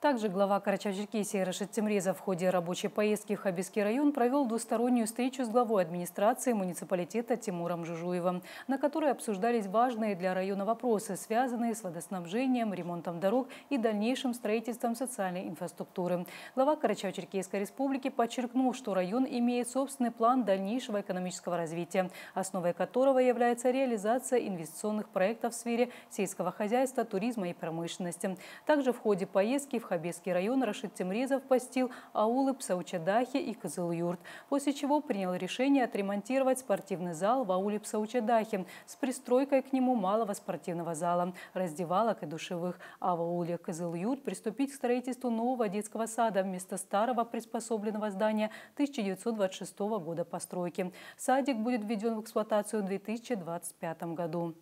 Также глава Карачаев-Черкесии Рашид Цимреза в ходе рабочей поездки в Хабиский район провел двустороннюю встречу с главой администрации муниципалитета Тимуром Жужуевым, на которой обсуждались важные для района вопросы, связанные с водоснабжением, ремонтом дорог и дальнейшим строительством социальной инфраструктуры. Глава Карачаево-Черкесской республики подчеркнул, что район имеет собственный план дальнейшего экономического развития, основой которого является реализация инвестиционных проектов в сфере сельского хозяйства, туризма и промышленности. Также в ходе поездки в Хабесский район Рашид Темрезов постил аулы Псаучадахи и Кызыл-Юрт, после чего принял решение отремонтировать спортивный зал в ауле Псаучадахи с пристройкой к нему малого спортивного зала, раздевалок и душевых, а в ауле Кызыл-Юрт приступить к строительству нового детского сада вместо старого приспособленного здания 1926 года постройки. Садик будет введен в эксплуатацию в 2025 году.